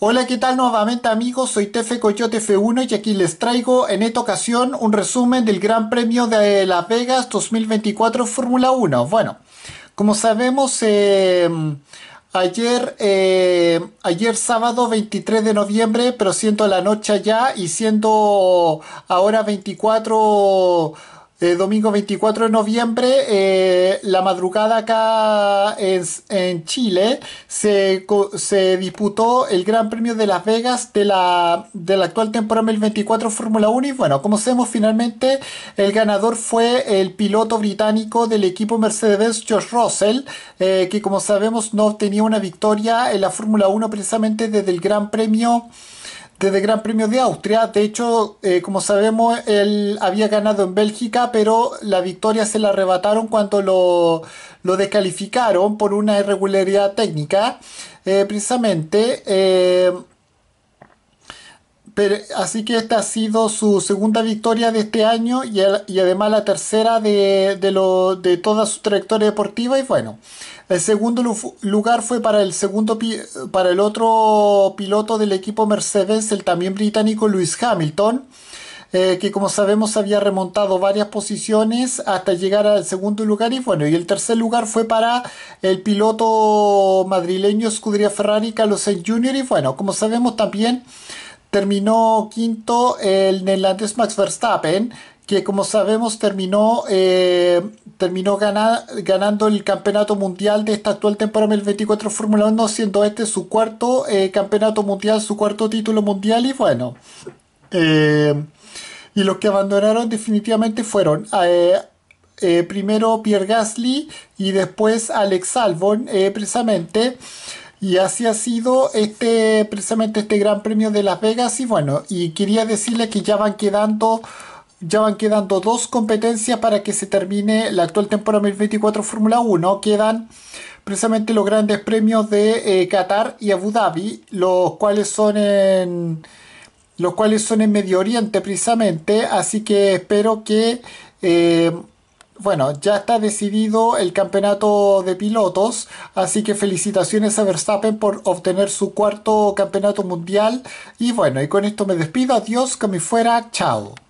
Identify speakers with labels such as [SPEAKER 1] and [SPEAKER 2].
[SPEAKER 1] Hola, ¿qué tal nuevamente amigos? Soy Tefe Coyote F1 y aquí les traigo en esta ocasión un resumen del Gran Premio de Las Vegas 2024 Fórmula 1. Bueno, como sabemos, em, ayer, em, ayer sábado 23 de noviembre, pero siendo la noche ya y siendo ahora 24 eh, domingo 24 de noviembre, eh, la madrugada acá en, Chile, se, disputó el Gran Premio de Las Vegas de la, actual temporada 2024 Fórmula 1. Y bueno, como sabemos, finalmente el ganador fue el piloto británico del equipo mercedes George Russell, eh, que como sabemos no obtenía una victoria en la Fórmula 1 precisamente desde el Gran Premio desde Gran Premio de Austria. De hecho, eh, como sabemos, él había ganado en Bélgica, pero la victoria se la arrebataron cuando lo, descalificaron por una irregularidad técnica. Eh, precisamente, eh, así que esta ha sido su segunda victoria de este año y, además la tercera de, de, lo, toda su trayectoria deportiva. Y bueno, el segundo lugar fue para el, segundo para el otro piloto del equipo Mercedes, el también británico Lewis Hamilton. Eh, que como sabemos había remontado varias posiciones hasta llegar al segundo lugar y bueno, y el tercer lugar fue para el piloto madrileño Scuderia Ferrari Carlos Sainz Jr. y bueno, como sabemos también Terminó quinto el neerlandés Max Verstappen, que como sabemos terminó, eh, terminó ganando el campeonato mundial de esta actual temporada 2024 Fórmula 1, siendo este su cuarto eh, campeonato mundial, su cuarto título mundial y bueno. Eh, y los que abandonaron definitivamente fueron primero Pierre Gasly y después Alex Albon, precisamente. Y así ha sido este precisamente este Gran Premio de Las Vegas y bueno, y quería decirle que ya van quedando ya van quedando dos competencias para que se termine la actual temporada 2024 Fórmula 1. Quedan precisamente los grandes premios de eh, Qatar y Abu Dhabi, los cuales son en los cuales son en Medio Oriente precisamente, así que espero que eh, bueno, ya está decidido el campeonato de pilotos, así que felicitaciones a Verstappen por obtener su cuarto campeonato mundial. Y bueno, y con esto me despido, adiós, que me fuera, chao.